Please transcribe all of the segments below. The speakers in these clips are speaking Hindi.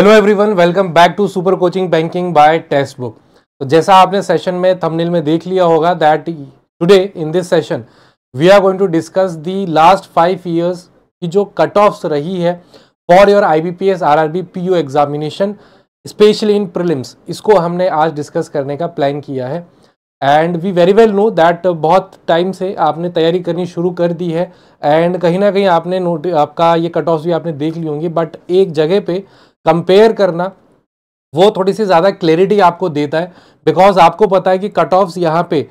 hello everyone welcome back to super coaching banking by Testbook तो जैसा आपने सेशन में थंबनेल में देख लिया होगा that today in this session we are going to discuss the last five years की जो कट ऑफ्स रही है for your IBPS RRB PO examination specially in prelims इसको हमने आज डिस्कस करने का प्लान किया है and we very well know that बहुत टाइम से आपने तैयारी करनी शुरू कर दी है एंड कहीं ना कहीं आपने नोट आपका ये कट ऑफ भी आपने देख ली होंगी बट एक जगह पे कंपेयर करना वो थोड़ी सी ज़्यादा क्लैरिटी आपको देता है बिकॉज आपको पता है कि कट ऑफ्स यहाँ पे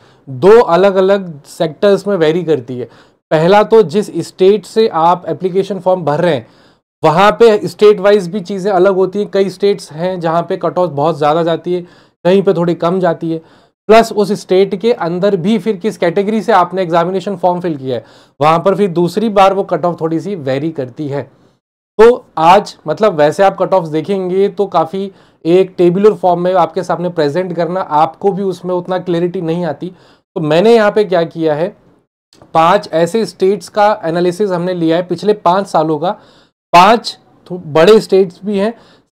दो अलग अलग सेक्टर्स में वेरी करती है पहला तो जिस स्टेट से आप एप्लीकेशन फॉर्म भर रहे हैं वहाँ पे स्टेट वाइज भी चीज़ें अलग होती हैं कई स्टेट्स हैं जहाँ पे कट ऑफ बहुत ज़्यादा जाती है कहीं पे थोड़ी कम जाती है प्लस उस स्टेट के अंदर भी फिर किस कैटेगरी से आपने एग्जामिनेशन फॉर्म फिल किया है वहाँ पर फिर दूसरी बार वो कट ऑफ थोड़ी सी वेरी करती है तो आज मतलब वैसे आप कट ऑफ देखेंगे तो काफ़ी एक टेबुलर फॉर्म में आपके सामने प्रेजेंट करना आपको भी उसमें उतना क्लियरिटी नहीं आती तो मैंने यहाँ पे क्या किया है पांच ऐसे स्टेट्स का एनालिसिस हमने लिया है पिछले पाँच सालों का पांच बड़े स्टेट्स भी हैं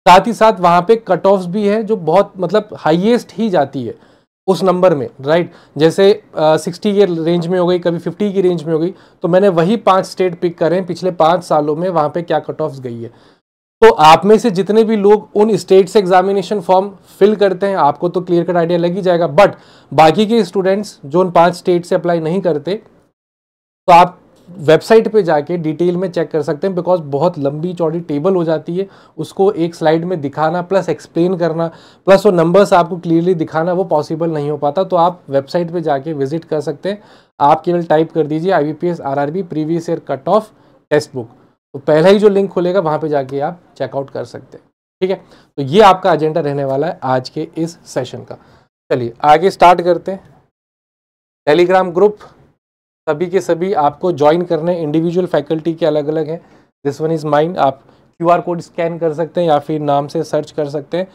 साथ ही साथ वहाँ पे कट ऑफ भी हैं जो बहुत मतलब हाईएस्ट ही जाती है उस नंबर में राइट जैसे सिक्सटी के रेंज में हो गई कभी फिफ्टी की रेंज में हो गई तो मैंने वही पांच स्टेट पिक करें पिछले पाँच सालों में वहाँ पे क्या कट ऑफ गई है तो आप में से जितने भी लोग उन स्टेट से एग्जामिनेशन फॉर्म फिल करते हैं आपको तो क्लियर कट आइडिया लग ही जाएगा बट बाकी के स्टूडेंट्स जो उन पांच स्टेट से अप्लाई नहीं करते तो आप वेबसाइट पे जाके डिटेल में चेक कर सकते हैं बिकॉज बहुत लंबी चौड़ी टेबल हो जाती है उसको एक स्लाइड में दिखाना प्लस एक्सप्लेन करना प्लस वो नंबर्स आपको क्लियरली दिखाना वो पॉसिबल नहीं हो पाता तो आप वेबसाइट पे जाके विजिट कर सकते हैं आप केवल टाइप कर दीजिए I B P S R R B previous year cut off Testbook तो पहला ही जो लिंक खुलेगा वहाँ पर जाके आप चेकआउट कर सकते हैं ठीक है तो ये आपका एजेंडा रहने वाला है आज के इस सेशन का चलिए आगे स्टार्ट करते हैं टेलीग्राम ग्रुप सभी के सभी आपको ज्वाइन करने इंडिविजुअल फैकल्टी के अलग अलग हैं दिस वन इज़ माइंड आप क्यू कोड स्कैन कर सकते हैं या फिर नाम से सर्च कर सकते हैं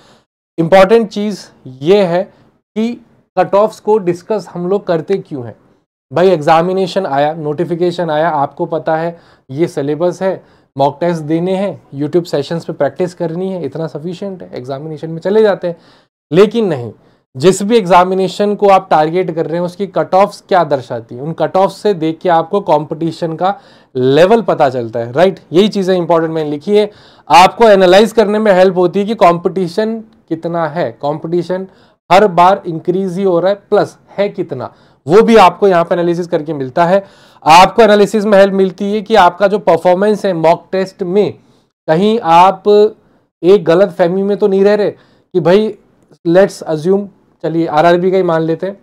इम्पॉर्टेंट चीज़ ये है कि कट ऑफ्स को डिस्कस हम लोग करते क्यों हैं भाई एग्जामिनेशन आया नोटिफिकेशन आया आपको पता है ये सिलेबस है मॉक टेस्ट देने हैं यूट्यूब सेशंस पे प्रैक्टिस करनी है इतना सफिशेंट है एग्जामिनेशन में चले जाते हैं लेकिन नहीं जिस भी एग्जामिनेशन को आप टारगेट कर रहे हैं उसकी कट ऑफ क्या दर्शाती है उन कट ऑफ से देख के आपको कंपटीशन का लेवल पता चलता है राइट यही चीज़ें इंपॉर्टेंट मैंने लिखी है आपको एनालाइज करने में हेल्प होती है कि कंपटीशन कितना है कंपटीशन हर बार इंक्रीज ही हो रहा है प्लस है कितना वो भी आपको यहाँ पर एनालिसिस करके मिलता है आपको एनालिसिस में हेल्प मिलती है कि आपका जो परफॉर्मेंस है मॉक टेस्ट में कहीं आप एक गलत फहमी में तो नहीं रह रहे कि भाई लेट्स अज्यूम चलिए आरआरबी का ही मान लेते हैं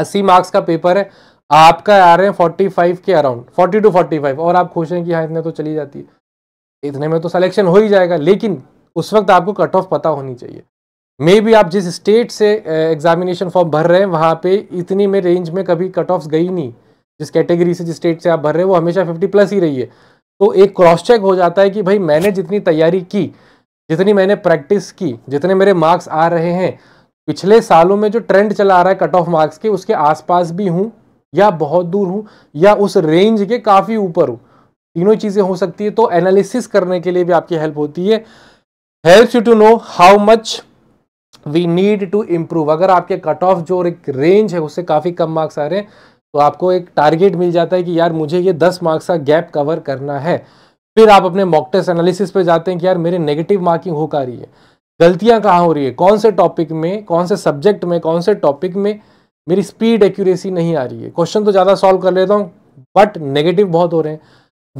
अस्सी मार्क्स का पेपर है आपका आ रहे हैं फोर्टी फाइव के around forty two forty five और आप खुश हैं कि हाँ इतने तो चली जाती है इतने में तो सिलेक्शन हो ही जाएगा लेकिन उस वक्त आपको कट ऑफ पता होनी चाहिए मे भी आप जिस स्टेट से एग्जामिनेशन फॉर्म भर रहे हैं वहाँ पे इतनी में रेंज में कभी कट ऑफ गई नहीं जिस कैटेगरी से जिस स्टेट से आप भर रहे हैं वो हमेशा फिफ्टी प्लस ही रही है तो एक क्रॉस चेक हो जाता है कि भाई मैंने जितनी तैयारी की जितनी मैंने प्रैक्टिस की जितने मेरे मार्क्स आ रहे हैं पिछले सालों में जो ट्रेंड चला आ रहा है कट ऑफ मार्क्स के उसके आसपास भी हूं या बहुत दूर हूं या उस रेंज के काफ़ी ऊपर हूं तीनों चीज़ें हो सकती है तो एनालिसिस करने के लिए भी आपकी हेल्प होती है help you to know how much we need to improve अगर आपके कट ऑफ जो एक रेंज है उससे काफ़ी कम मार्क्स आ रहे हैं तो आपको एक टारगेट मिल जाता है कि यार मुझे ये दस मार्क्स का गैप कवर करना है फिर आप अपने मॉक टेस्ट एनालिसिस पे जाते हैं कि यार मेरे नेगेटिव मार्किंग हो का रही है गलतियां कहाँ हो रही है कौन से टॉपिक में कौन से सब्जेक्ट में कौन से टॉपिक में मेरी स्पीड एक्यूरेसी नहीं आ रही है क्वेश्चन तो ज़्यादा सॉल्व कर लेता हूँ बट नेगेटिव बहुत हो रहे हैं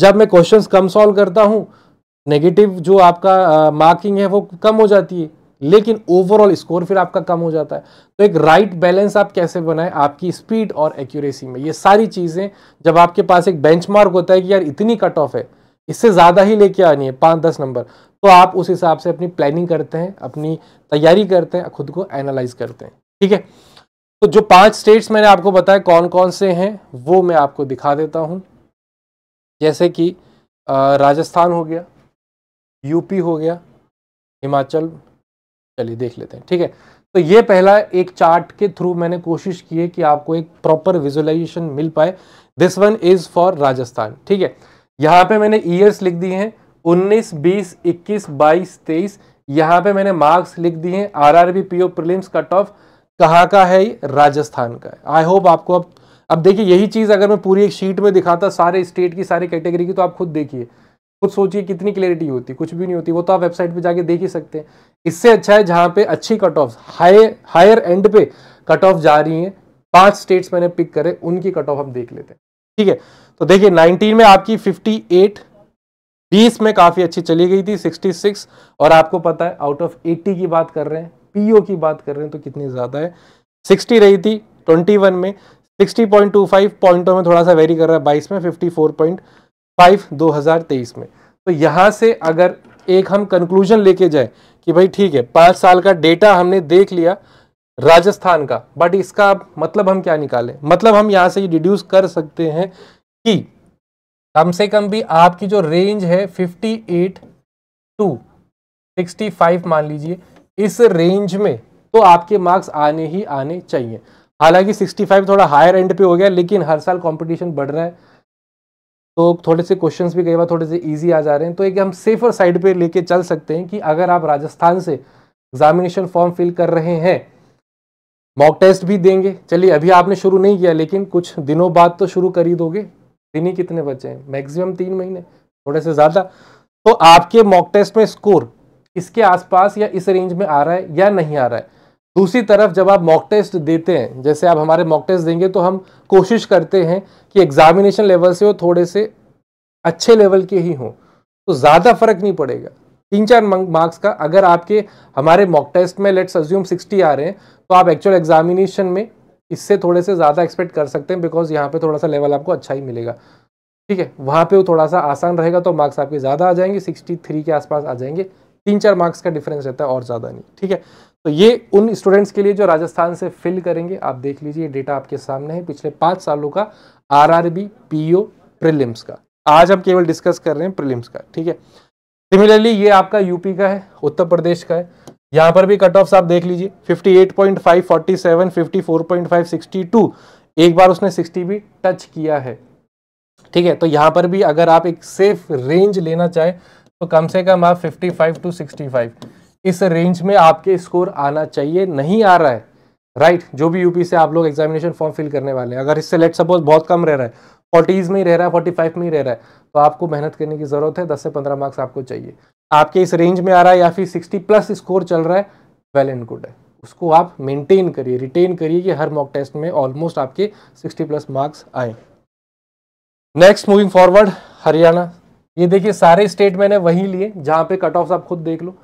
जब मैं क्वेश्चन कम सॉल्व करता हूँ नेगेटिव जो आपका मार्किंग uh, है वो कम हो जाती है लेकिन ओवरऑल स्कोर फिर आपका कम हो जाता है तो एक राइट right बैलेंस आप कैसे बनाए आपकी स्पीड और एक्यूरेसी में ये सारी चीज़ें जब आपके पास एक बेंचमार्क होता है कि यार इतनी कट ऑफ है इससे ज़्यादा ही लेके आनी है पाँच दस नंबर तो आप उस हिसाब से अपनी प्लानिंग करते हैं अपनी तैयारी करते हैं खुद को एनालाइज करते हैं ठीक है तो जो पांच स्टेट्स मैंने आपको बताया कौन कौन से हैं वो मैं आपको दिखा देता हूँ जैसे कि राजस्थान हो गया यूपी हो गया हिमाचल चलिए देख लेते हैं ठीक है तो ये पहला एक चार्ट के थ्रू मैंने कोशिश की है कि आपको एक प्रॉपर विजुअलाइजेशन मिल पाए this one is for Rajasthan ठीक है यहाँ पे मैंने ईयर्स लिख दिए हैं 19, 20, 21, 22, 23 यहाँ पे मैंने मार्क्स लिख दिए हैं R R B P O cut off कहाँ का है राजस्थान का है आई होप आपको अब अब देखिए यही चीज़ अगर मैं पूरी एक शीट में दिखाता सारे स्टेट की सारी कैटेगरी की तो आप खुद देखिए खुद सोचिए कितनी क्लियरिटी होती कुछ भी नहीं होती वो तो आप वेबसाइट पर जाके देख ही सकते हैं इससे अच्छा है जहाँ पे अच्छी cut off high higher end पे कट ऑफ जा रही हैं पांच स्टेट्स मैंने पिक करे उनकी कट ऑफ हम देख लेते हैं ठीक है तो देखिए 19 में आपकी 58 20 में काफ़ी अच्छी चली गई थी 66 और आपको पता है आउट ऑफ 80 की बात कर रहे हैं पीओ की बात कर रहे हैं तो कितनी ज़्यादा है 60 रही थी 21 में 60.25 पॉइंटों में थोड़ा सा वेरी कर रहा है 22 में 54.5 2023 में तो यहां से अगर एक हम कंक्लूजन लेके जाए कि भाई ठीक है पांच साल का डेटा हमने देख लिया राजस्थान का बट इसका मतलब हम क्या निकालें मतलब हम यहाँ से ये डिड्यूस कर सकते हैं कि कम से कम भी आपकी जो रेंज है 58 टू 65 मान लीजिए इस रेंज में तो आपके मार्क्स आने ही आने चाहिए हालांकि 65 थोड़ा हायर एंड पे हो गया लेकिन हर साल कंपटीशन बढ़ रहा है तो थोड़े से क्वेश्चंस भी कई बार थोड़े से इजी आ जा रहे हैं तो एक हम सेफर साइड पे लेके चल सकते हैं कि अगर आप राजस्थान से एग्जामिनेशन फॉर्म फिल कर रहे हैं मॉक टेस्ट भी देंगे चलिए अभी आपने शुरू नहीं किया लेकिन कुछ दिनों बाद तो शुरू कर ही दोगे दिन ही कितने बचे हैं मैक्सिमम तीन महीने थोड़े से ज़्यादा तो आपके मॉक टेस्ट में स्कोर इसके आसपास या इस रेंज में आ रहा है या नहीं आ रहा है दूसरी तरफ जब आप मॉक टेस्ट देते हैं जैसे आप हमारे मॉक टेस्ट देंगे तो हम कोशिश करते हैं कि एग्जामिनेशन लेवल से वो थोड़े से अच्छे लेवल के ही हों तो ज़्यादा फर्क नहीं पड़ेगा तीन चार मार्क्स का अगर आपके हमारे मॉक टेस्ट में लेट्स अज्यूम 60 आ रहे हैं तो आप एक्चुअल एग्जामिनेशन में इससे थोड़े से ज़्यादा एक्सपेक्ट कर सकते हैं बिकॉज यहाँ पे थोड़ा सा लेवल आपको अच्छा ही मिलेगा ठीक है वहाँ पे वो थोड़ा सा आसान रहेगा तो मार्क्स आपके ज़्यादा आ जाएंगे 63 के आसपास आ जाएंगे तीन चार मार्क्स का डिफरेंस रहता है और ज़्यादा नहीं ठीक है तो ये उन स्टूडेंट्स के लिए जो राजस्थान से फिल करेंगे आप देख लीजिए डेटा आपके सामने है पिछले पाँच सालों का R R B P O prelims का आज हम केवल डिस्कस कर रहे हैं प्रिलिम्स का ठीक है सिमिलरली ये आपका यूपी का है उत्तर प्रदेश का है यहाँ पर भी कट ऑफ आप देख लीजिए 58.5, 54.5, 62 एक बार उसने 60 भी टच किया है ठीक है तो यहाँ पर भी अगर आप एक सेफ रेंज लेना चाहें तो कम से कम आप 55 टू 65 इस रेंज में आपके स्कोर आना चाहिए नहीं आ रहा है राइट right, जो भी यूपी से आप लोग एग्जामिनेशन फॉर्म फिल करने वाले हैं अगर इससे लेट सपोज बहुत कम रह रहा है फोर्टीज़ में ही रह रहा है फोर्टी फाइव में ही रह रहा है तो आपको मेहनत करने की ज़रूरत है दस से पंद्रह मार्क्स आपको चाहिए आपके इस रेंज में आ रहा है या फिर सिक्सटी प्लस स्कोर चल रहा है वेल एंड गुड है उसको आप मेंटेन करिए रिटेन करिए कि हर मॉक टेस्ट में ऑलमोस्ट आपके सिक्सटी प्लस मार्क्स आए नेक्स्ट मूविंग फॉरवर्ड हरियाणा ये देखिए सारे स्टेट मैंने वहीं लिए जहाँ पे कट ऑफ आप खुद देख लो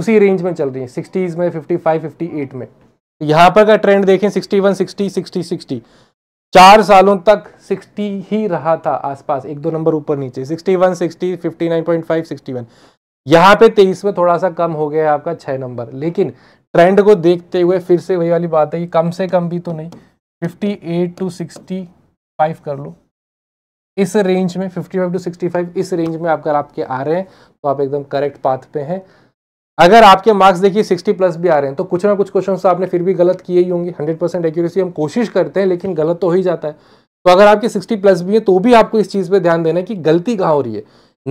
उसी रेंज में चल रही है सिक्सटीज़ में फिफ्टी फाइव फिफ्टी एट में यहाँ पर का ट्रेंड देखें sixty one sixty sixty sixty चार सालों तक 60 ही रहा था आसपास एक दो नंबर ऊपर नीचे 61, 60, 59.5, 61 पे तेईस में थोड़ा सा कम हो गया है आपका छह नंबर लेकिन ट्रेंड को देखते हुए फिर से वही वाली बात है कि कम से कम भी तो नहीं 58 टू 65 कर लो इस रेंज में 55 टू 65 इस रेंज में आपका आपके आ रहे हैं तो आप एकदम करेक्ट पाथ पे हैं अगर आपके मार्क्स देखिए 60 प्लस भी आ रहे हैं तो कुछ ना कुछ क्वेश्चन तो आपने फिर भी गलत किए ही होंगे 100 परसेंट एक्यूरेसी हम कोशिश करते हैं लेकिन गलत तो हो ही जाता है तो अगर आपके 60 प्लस भी है तो भी आपको इस चीज़ पे ध्यान देना है कि गलती कहाँ हो रही है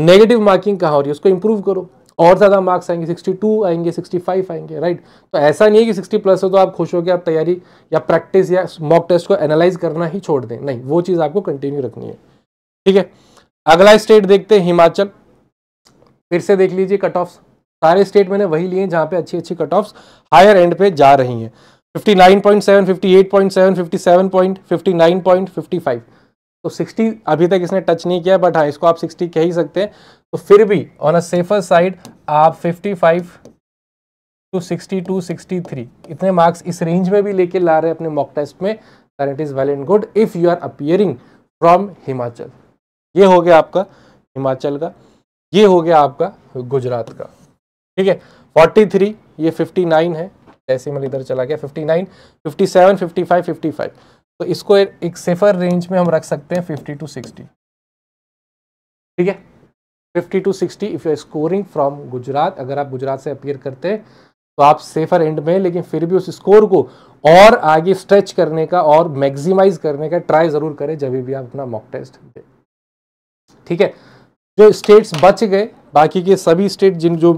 नेगेटिव मार्किंग कहाँ हो रही है उसको इंप्रूव करो और ज़्यादा मार्क्स आएंगे सिक्सटी आएंगे सिक्सटी आएंगे राइट तो ऐसा नहीं है कि सिक्सटी प्लस हो तो आप खुश हो गए आप तैयारी या प्रैक्टिस या मॉक टेस्ट को एनालाइज करना ही छोड़ दें नहीं वो चीज़ आपको कंटिन्यू रखनी है ठीक है अगला स्टेट देखते हैं हिमाचल फिर से देख लीजिए कट ऑफ सारे स्टेट मैंने वही लिए जहाँ पे अच्छी अच्छी कट ऑफ्स हायर एंड पे जा रही हैं 59.7, 58.7, 57.0, 59.55 तो 60 अभी तक इसने टच नहीं किया बट हाँ इसको आप 60 कह ही सकते हैं तो फिर भी ऑन अ सेफर साइड आप 55 टू 62, 63 इतने मार्क्स इस रेंज में भी लेके ला रहे हैं अपने मॉक टेस्ट में then it is well and good if you are appearing from Himachal ये हो गया आपका हिमाचल का ये हो गया आपका गुजरात का ठीक है 43 ये 59 है ऐसे मैं इधर चला गया 59 57 55 55 तो इसको एक सेफर रेंज में हम रख सकते हैं 50 टू 60 ठीक है 50 to 60 if you are scoring from Gujarat अगर आप गुजरात से अपियर करते हैं तो आप सेफर एंड में लेकिन फिर भी उस स्कोर को और आगे स्ट्रेच करने का और मैक्सिमाइज करने का ट्राई ज़रूर करें जब भी आप अपना मॉक टेस्ट दें ठीक है जो स्टेट्स बच गए बाकी के सभी स्टेट जिन जो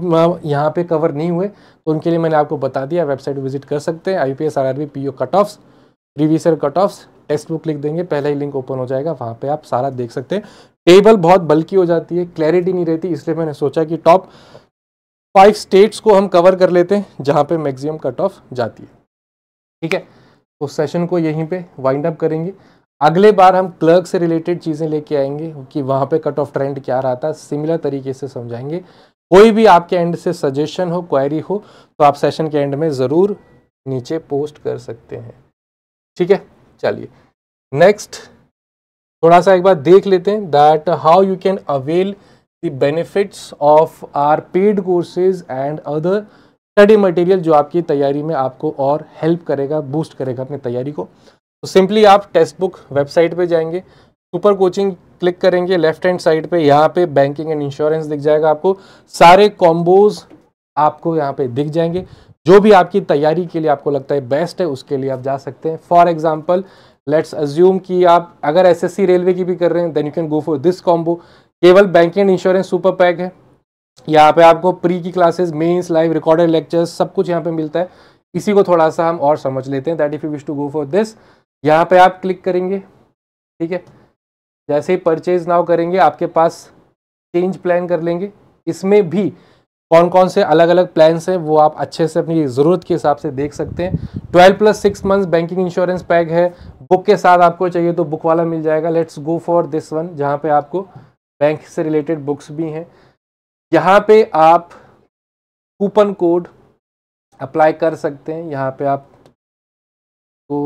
यहाँ पे कवर नहीं हुए तो उनके लिए मैंने आपको बता दिया वेबसाइट विजिट कर सकते हैं I P S R R B P O cut offs रिविजर कट ऑफ्स टेक्स्ट बुक लिख देंगे पहला ही लिंक ओपन हो जाएगा वहाँ पे आप सारा देख सकते हैं टेबल बहुत बल्कि हो जाती है क्लैरिटी नहीं रहती इसलिए मैंने सोचा कि टॉप फाइव स्टेट्स को हम कवर कर लेते हैं जहाँ पे मैक्सिमम कट ऑफ जाती है ठीक है तो सेशन को यहीं पे वाइंड अप करेंगे अगले बार हम क्लर्क से रिलेटेड चीज़ें लेके आएंगे कि वहाँ पे कट ऑफ ट्रेंड क्या रहा था सिमिलर तरीके से समझाएंगे कोई भी आपके एंड से सजेशन हो क्वायरी हो तो आप सेशन के एंड में ज़रूर नीचे पोस्ट कर सकते हैं ठीक है चलिए नेक्स्ट थोड़ा सा एक बार देख लेते हैं that how you can avail the benefits of our paid courses and other study material जो आपकी तैयारी में आपको और हेल्प करेगा बूस्ट करेगा अपनी तैयारी को तो सिंपली आप टेक्स्ट बुक वेबसाइट पे जाएंगे सुपर कोचिंग क्लिक करेंगे लेफ्ट हैंड साइड पे यहाँ पे बैंकिंग एंड इंश्योरेंस दिख जाएगा आपको सारे कॉम्बोज आपको यहाँ पे दिख जाएंगे जो भी आपकी तैयारी के लिए आपको लगता है बेस्ट है उसके लिए आप जा सकते हैं फॉर एग्जाम्पल लेट्स अज्यूम कि आप अगर एसएससी रेलवे की भी कर रहे हैं then you can go for this combo केवल banking and insurance super pack है यहाँ पे आपको प्री की classes mains live recorded lectures सब कुछ यहाँ पे मिलता है इसी को थोड़ा सा हम और समझ लेते हैं that if you wish to go for this यहाँ पे आप क्लिक करेंगे ठीक है जैसे ही परचेज नाउ करेंगे आपके पास चेंज प्लान कर लेंगे इसमें भी कौन कौन से अलग अलग प्लान्स हैं वो आप अच्छे से अपनी ज़रूरत के हिसाब से देख सकते हैं twelve plus six months banking insurance pack है बुक के साथ आपको चाहिए तो बुक वाला मिल जाएगा let's go for this one जहाँ पे आपको बैंक से रिलेटेड बुक्स भी हैं यहाँ पे आप कूपन कोड अप्लाई कर सकते हैं यहाँ पे आप तो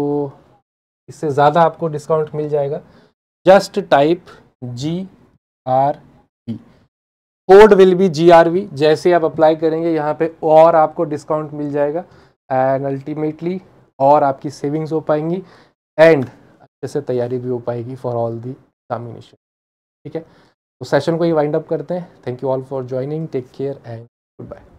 इससे ज़्यादा आपको डिस्काउंट मिल जाएगा just type G R V code will be G R V जैसे आप अप्लाई करेंगे यहाँ पे और आपको डिस्काउंट मिल जाएगा एंड अल्टीमेटली और आपकी सेविंग्स हो पाएंगी एंड अच्छे से तैयारी भी हो पाएगी फॉर ऑल दी एग्जामिनेशन ठीक है तो सेशन को ही वाइंड अप करते हैं thank you all for joining take care and good bye